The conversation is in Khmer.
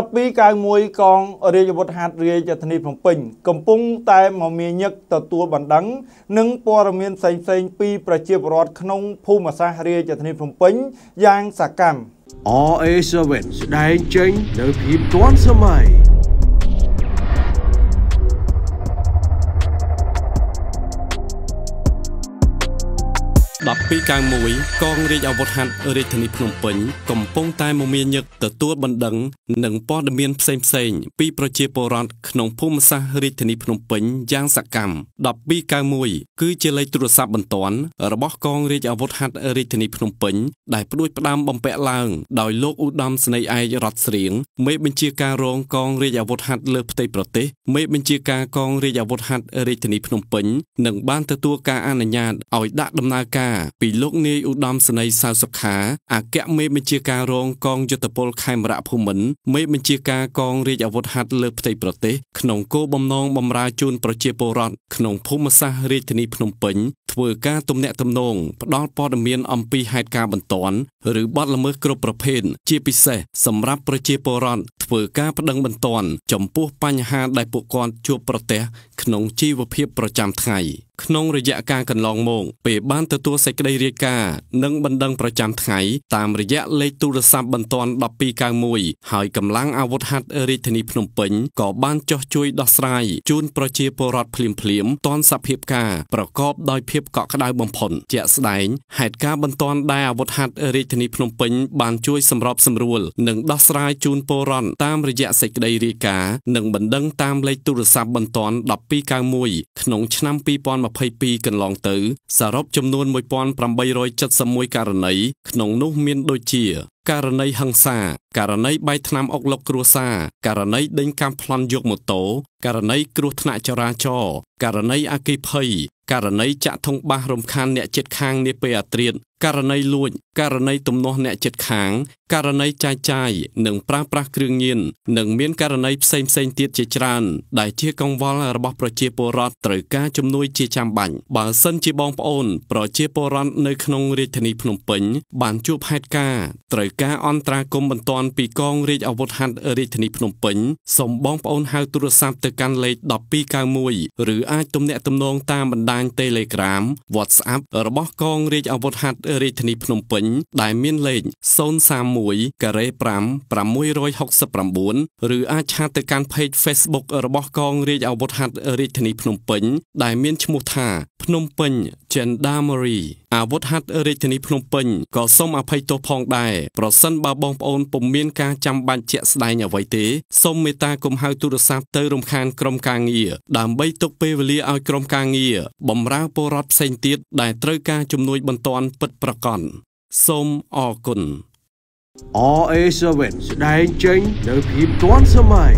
1291កងរាជវុធហត្ថរាជធានីភ្នំពេញកំពុងតែមកមានញឹកទទួលបណ្ដឹង និងព័ត៌មានផ្សេងៗពីប្រជាពលរដ្ឋក្នុងភូមិសាស្ត្ររាជធានីភ្នំពេញយ៉ាងសកម្ម RA7 ស្ដែងចេញនៅភាពទាន់សម័យ1291កងរាជអាវុធហត្ថរាជធានីភ្នំពេញកំពុងតែមមាញឹកទទួលបណ្ដឹងនិងព័ត៌មានផ្សេងៗពីប្រជាពលរដ្ឋក្នុងភូមិសាស្ត្ររាជធានីភ្នំពេញយ៉ាងសកម្ម1291គឺជាលេខទូរស័ព្ទបន្ទាន់របស់កងរាជអាវុធហត្ថរាជធានីភ្នំពេញដែលផ្ដួចផ្ដើមបំពាក់ឡើង ដោយលោកឧត្តមស្នេហ៍ឯករដ្ឋស្រៀងមេបញ្ជាការរងកងរាជអាវុធហត្ថលើផ្ទៃប្រទេស មេបញ្ជាការកងរាជអាវុធហត្ថរាជធានីភ្នំពេញនិងបានទទួលការអនុញ្ញាតឲ្យដាក់ដំណើរការពីលោកនាយឧត្តមសេនីយ៍សៅសុខាអគ្គមេបញ្ជាការរងកងយុទ្ធពលខេមរៈភូមិន្ទមេបញ្ជាការកងរាជអាវុធហត្ថលើផ្ទៃប្រទេសក្នុងគោលបំណងបម្រើជូនប្រជាពលរដ្ឋក្នុងភូមិសាស្ត្ររាជធានីភ្នំពេញធ្វើការទំនាក់ទំនងផ្ដល់ព័ត៌មានអំពីហេតុការណ៍បន្ទាន់ឬបទល្មើសគ្រប់ប្រភេទជាពិសេសសម្រាប់ប្រជាពលរដ្ឋធ្វើការប្តឹងបន្ទាន់ចំពោះបញ្ហាដែលពួកគាត់ជួបប្រទះក្នុងជីវភាពប្រចាំថ្ងៃ។ក្នុងរយៈការកន្លងមកពេលបានទទួលសេចក្តីរាយការណ៍និងបណ្ដឹងប្រចាំថ្ងៃតាមរយៈលេខទូរស័ព្ទបន្ទាន់1291ហើយកម្លាំងអាវុធហត្ថរាជធានីភ្នំពេញក៏បានចោះជួយដោះស្រាយជូនប្រជាពលរដ្ឋភ្លាមៗទាន់សភាពការប្រកបដោយភាពកក់ក្តៅបំផុតជាក់ស្ដែង ហេតុការណ៍បន្ទាន់ដែលអាវុធហត្ថរាជធានីភ្នំពេញបានជួយសម្របសម្រួល និងដោះស្រាយជូនពលរដ្ឋតាមរយៈសេចក្តីរាយការណ៍និងបណ្ដឹងតាមលេខទូរស័ព្ទបន្ទាន់1291ក្នុងឆ្នាំ2000 2022កន្លងទៅសរុបចំនួន1871ករណីក្នុងនោះ មានដូចជា ករណីហិង្សាករណីបាយថ្នាំអុកលុកគ្រួសារករណីដេញកាំប្លន់យកម៉ូតូករណីគ្រោះថ្នាក់ចរាចរណ៍ករណីអគ្គិភ័យករណីចាក់ធុងបាសរំខាន អ្នកជិតខាងនាពេលអាត្រៀតករណីលួចករណីទំនាស់អ្នកចិត្តខាងករណីចាយចាយនិងប្រាស់ប្រាស់គ្រឿងញៀននិងមានករណីផ្សេងផ្សេងទៀតជាច្រើន ដែលជាកង្វល់របស់ប្រជាពលរដ្ឋត្រូវការជំនួយជាចាំបាច់បើសិនជាបងប្អូន ប្រជាពលរដ្ឋនៅក្នុងរាជធានីភ្នំពេញបានជួបហេតុការណ៍ត្រូវការអន្តរាគមន៍បន្ទាន់ពីកងរាជអាវុធហត្ថរាជធានីភ្នំពេញសូមបងប្អូនហៅទូរស័ព្ទទៅកាន់លេខ1291ឬអាចទំនាក់ទំនងតាមបណ្ដាញ Telegram WhatsApp របស់កងរាជអាវុធហត្ថរាជធានីភ្នំពេញដែលមានលេខ031ការ៉េ5 669ឬអាចឆាតទៅកាន់ page Facebook របស់កងរាជអាវុធហត្ថរាជធានីភ្នំពេញដែលមានឈ្មោះថា ភ្នំពេញ Gendarmerie អាវុធហត្ថរាជធានីភ្នំពេញក៏សូមអភ័យទោសផងដែរប្រសិនបើបងប្អូនពុំមានការចាំបាច់ជាក់ស្ដែងអ្វីទេសូមមេត្តាកុំហៅ ទូរស័ព្ទទៅរំខានក្រុមការងារដើម្បីទុកពេលវេលាឲ្យក្រុមការងារបម្រើពលរដ្ឋផ្សេងទៀតដែលត្រូវការជំនួយបន្ទាន់ពិតប្រក័នសូមអរគុណ RA7 ស្ដែងចេញ នៅភាពទាន់សម័យ